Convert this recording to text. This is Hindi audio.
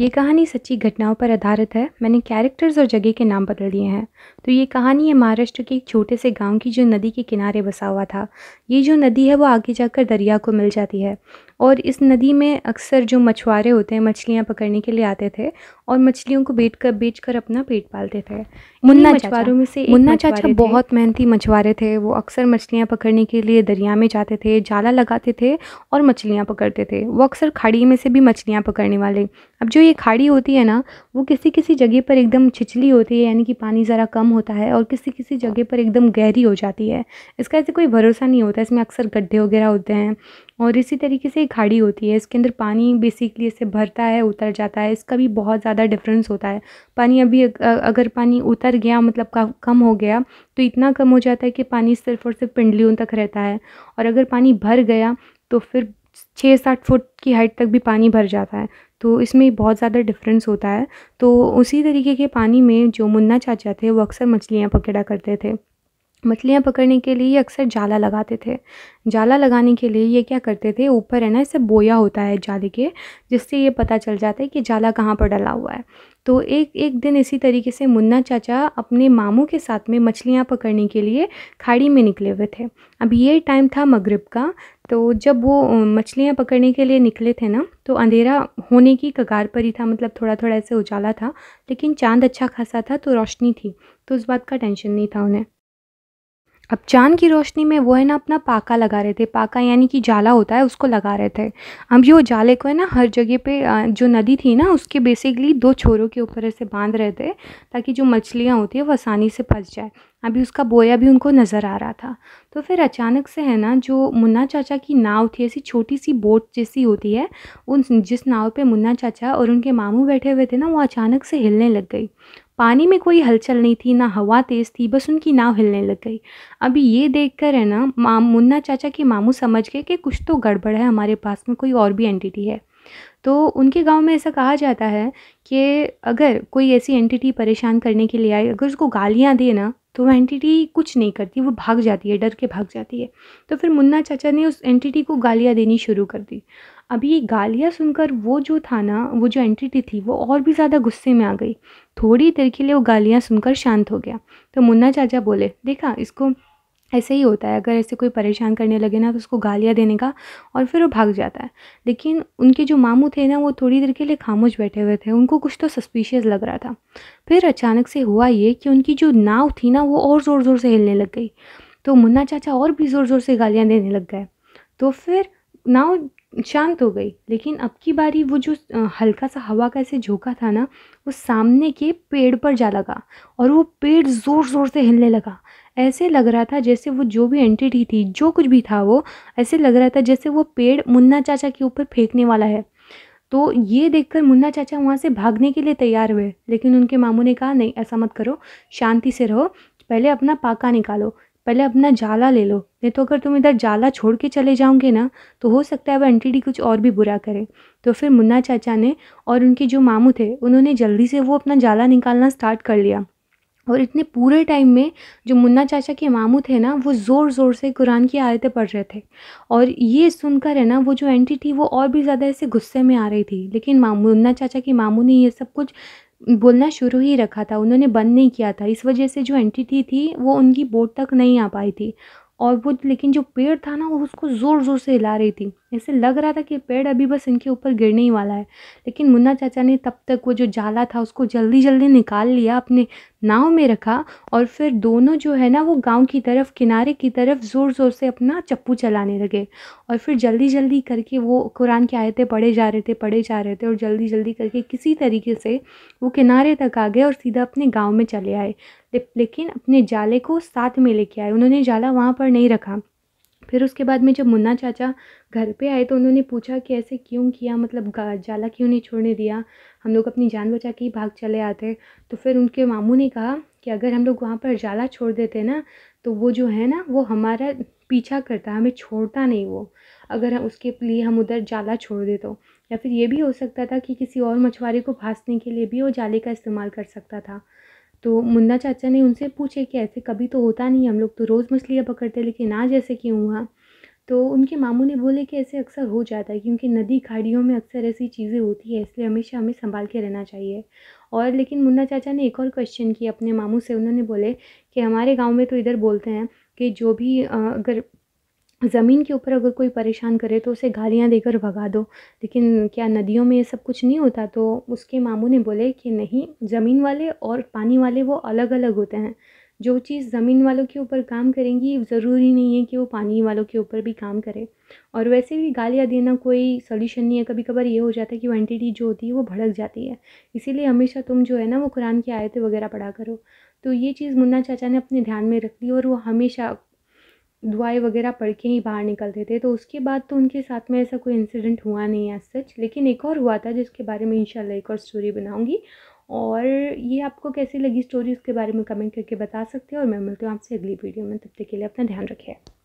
ये कहानी सच्ची घटनाओं पर आधारित है मैंने कैरेक्टर्स और जगह के नाम बदल दिए हैं तो ये कहानी है महाराष्ट्र के एक छोटे से गांव की जो नदी के किनारे बसा हुआ था ये जो नदी है वो आगे जाकर दरिया को मिल जाती है और इस नदी में अक्सर जो मछुआरे होते हैं मछलियाँ पकड़ने के लिए आते थे और मछलियों को बेच कर बेच कर अपना पेट पालते थे मुन्ना मछुआरों में से मुन्ना चाचा बहुत मेहनती मछुआरे थे वो अक्सर मछलियाँ पकड़ने के लिए दरिया में जाते थे जाला लगाते थे और मछलियाँ पकड़ते थे वो अक्सर खाड़ी में से भी मछलियाँ पकड़ने वाले अब जो ये खाड़ी होती है ना वो किसी किसी जगह पर एकदम छिछली होती है यानी कि पानी ज़रा कम होता है और किसी किसी जगह पर एकदम गहरी हो जाती है इसका ऐसे कोई भरोसा नहीं होता इसमें अक्सर गड्ढे वगैरह होते हैं और इसी तरीके से खाड़ी होती है इसके अंदर पानी बेसिकली इसे भरता है उतर जाता है इसका भी बहुत ज़्यादा डिफरेंस होता है पानी अभी अगर पानी उतर गया मतलब कम हो गया तो इतना कम हो जाता है कि पानी सिर्फ और सिर्फ पिंडलियों तक रहता है और अगर पानी भर गया तो फिर छः सात फुट की हाइट तक भी पानी भर जाता है तो इसमें बहुत ज़्यादा डिफरेंस होता है तो उसी तरीके के पानी में जो मुन्ना चाचा थे वो अक्सर मछलियाँ पकड़ा करते थे मछलियाँ पकड़ने के लिए अक्सर जाला लगाते थे जाला लगाने के लिए ये क्या करते थे ऊपर है ना इसे बोया होता है जाले के जिससे ये पता चल जाता है कि जाला कहाँ पर डला हुआ है तो एक एक दिन इसी तरीके से मुन्ना चाचा अपने मामू के साथ में मछलियाँ पकड़ने के लिए खाड़ी में निकले हुए थे अब ये टाइम था मगरब का तो जब वो मछलियाँ पकड़ने के लिए निकले थे ना तो अंधेरा होने की कगार पर ही था मतलब थोड़ा थोड़ा ऐसे उजाला था लेकिन चांद अच्छा खासा था तो रोशनी थी तो उस बात का टेंशन नहीं था उन्हें अब चांद की रोशनी में वो है ना अपना पाका लगा रहे थे पाका यानी कि जाला होता है उसको लगा रहे थे अब ये जाले को है ना हर जगह पे जो नदी थी ना उसके बेसिकली दो छोरों के ऊपर ऐसे बांध रहे थे ताकि जो मछलियाँ होती है वो आसानी से फंस जाए अभी उसका बोया भी उनको नज़र आ रहा था तो फिर अचानक से है ना जो मुन्ना चाचा की नाव थी ऐसी छोटी सी बोट जैसी होती है उन जिस नाव पे मुन्ना चाचा और उनके मामू बैठे हुए थे ना वो अचानक से हिलने लग गई पानी में कोई हलचल नहीं थी ना हवा तेज़ थी बस उनकी नाव हिलने लग गई अभी ये देख कर है ना माम मुन्ना चाचा के मामू समझ गए कि कुछ तो गड़बड़ है हमारे पास में कोई और भी एंटिटी है तो उनके गांव में ऐसा कहा जाता है कि अगर कोई ऐसी एंटिटी परेशान करने के लिए आए अगर उसको गालियाँ दे ना तो वह एंटिटी कुछ नहीं करती वो भाग जाती है डर के भाग जाती है तो फिर मुन्ना चाचा ने उस एंटिटी को गालियाँ देनी शुरू कर दी अब ये गालियाँ सुनकर वो जो था ना वो जो एंटिटी थी वो और भी ज़्यादा गुस्से में आ गई थोड़ी देर के लिए वो गालियाँ सुनकर शांत हो गया तो मुन्ना चाचा बोले देखा इसको ऐसे ही होता है अगर ऐसे कोई परेशान करने लगे ना तो उसको गालियाँ देने का और फिर वो भाग जाता है लेकिन उनके जो मामू थे ना वो थोड़ी देर के लिए खामोश बैठे हुए थे उनको कुछ तो सस्पिशियस लग रहा था फिर अचानक से हुआ ये कि उनकी जो नाव थी ना वो और ज़ोर ज़ोर से हिलने लग गई तो मुन्ना चाचा और भी ज़ोर ज़ोर से गालियाँ देने लग गए तो फिर नाव शांत हो गई लेकिन अब की बारी वो जो हल्का सा हवा का ऐसे झोंका था ना वो सामने के पेड़ पर जा लगा और वो पेड़ ज़ोर ज़ोर से हिलने लगा ऐसे लग रहा था जैसे वो जो भी एंटिटी थी जो कुछ भी था वो ऐसे लग रहा था जैसे वो पेड़ मुन्ना चाचा के ऊपर फेंकने वाला है तो ये देखकर मुन्ना चाचा वहाँ से भागने के लिए तैयार हुए लेकिन उनके मामू ने कहा नहीं ऐसा मत करो शांति से रहो पहले अपना पाका निकालो पहले अपना जाला ले लो नहीं तो अगर तुम इधर जाला छोड़ के चले जाओगे ना तो हो सकता है वह एंटीडी कुछ और भी बुरा करे तो फिर मुन्ना चाचा ने और उनके जो मामू थे उन्होंने जल्दी से वो अपना जाला निकालना स्टार्ट कर लिया और इतने पूरे टाइम में जो मुन्ना चाचा के मामू थे ना वो ज़ोर ज़ोर से कुरान की आयतें पढ़ रहे थे और ये सुनकर है ना वो जो एंटी थी वो और भी ज़्यादा ऐसे गुस्से में आ रही थी लेकिन मामू मुन्ना चाचा के मामू ने ये सब कुछ बोलना शुरू ही रखा था उन्होंने बंद नहीं किया था इस वजह से जो एंटिटी थी वो उनकी बोट तक नहीं आ पाई थी और वो लेकिन जो पेड़ था ना वो उसको ज़ोर ज़ोर से हिला रही थी ऐसे लग रहा था कि पेड़ अभी बस इनके ऊपर गिरने ही वाला है लेकिन मुन्ना चाचा ने तब तक वो जो जाला था उसको जल्दी जल्दी निकाल लिया अपने नाव में रखा और फिर दोनों जो है ना वो गांव की तरफ किनारे की तरफ ज़ोर ज़ोर से अपना चप्पू चलाने लगे और फिर जल्दी जल्दी करके वो कुरान की आयतें पढ़े जा रहे थे पढ़े जा रहे थे और जल्दी जल्दी करके किसी तरीके से वो किनारे तक आ गए और सीधा अपने गाँव में चले आए लेकिन अपने जाले को साथ में लेके आए उन्होंने जाला वहाँ पर नहीं रखा फिर उसके बाद में जब मुन्ना चाचा घर पे आए तो उन्होंने पूछा कि ऐसे क्यों किया मतलब जाला क्यों नहीं छोड़ने दिया हम लोग अपनी जान बचा के ही भाग चले आते तो फिर उनके मामू ने कहा कि अगर हम लोग वहाँ पर जाला छोड़ देते ना तो वो जो है ना वो हमारा पीछा करता हमें छोड़ता नहीं वो अगर उसके लिए हम उधर जाला छोड़ दे तो या फिर ये भी हो सकता था कि किसी और मछुआरे को भाँसने के लिए भी वो जाले का इस्तेमाल कर सकता था तो मुन्ना चाचा ने उनसे पूछे कि ऐसे कभी तो होता नहीं हम लोग तो रोज़ मछलियाँ पकड़ते लेकिन आज ऐसे क्यों हुआ तो उनके मामू ने बोले कि ऐसे अक्सर हो जाता है क्योंकि नदी खाड़ियों में अक्सर ऐसी चीज़ें होती है इसलिए हमेशा हमें संभाल के रहना चाहिए और लेकिन मुन्ना चाचा ने एक और क्वेश्चन किया अपने मामू से उन्होंने बोले कि हमारे गांव में तो इधर बोलते हैं कि जो भी अगर ज़मीन के ऊपर अगर कोई परेशान करे तो उसे गालियाँ देकर भगा दो लेकिन क्या नदियों में ये सब कुछ नहीं होता तो उसके मामू ने बोले कि नहीं ज़मीन वाले और पानी वाले वो अलग अलग होते हैं जो चीज़ ज़मीन वालों के ऊपर काम करेंगी ज़रूरी नहीं है कि वो पानी वालों के ऊपर भी काम करे और वैसे भी गालियाँ देना कोई सोल्यूशन नहीं है कभी कभार ये हो जाता है कि वो एंटिटी जो होती है वो भड़क जाती है इसीलिए हमेशा तुम जो है ना वो कुरान की आयतें वगैरह पढ़ा करो तो ये चीज़ मुन्ना चाचा ने अपने ध्यान में रख ली और वो हमेशा दुआएं वगैरह पढ़ के ही बाहर निकलते थे तो उसके बाद तो उनके साथ में ऐसा कोई इंसिडेंट हुआ नहीं है सच लेकिन एक और हुआ था जिसके बारे में इंशाल्लाह एक और स्टोरी बनाऊँगी और ये आपको कैसी लगी स्टोरी उसके बारे में कमेंट करके बता सकते हैं और मैं मिलती हूँ आपसे अगली वीडियो में तब तक के लिए अपना ध्यान रखें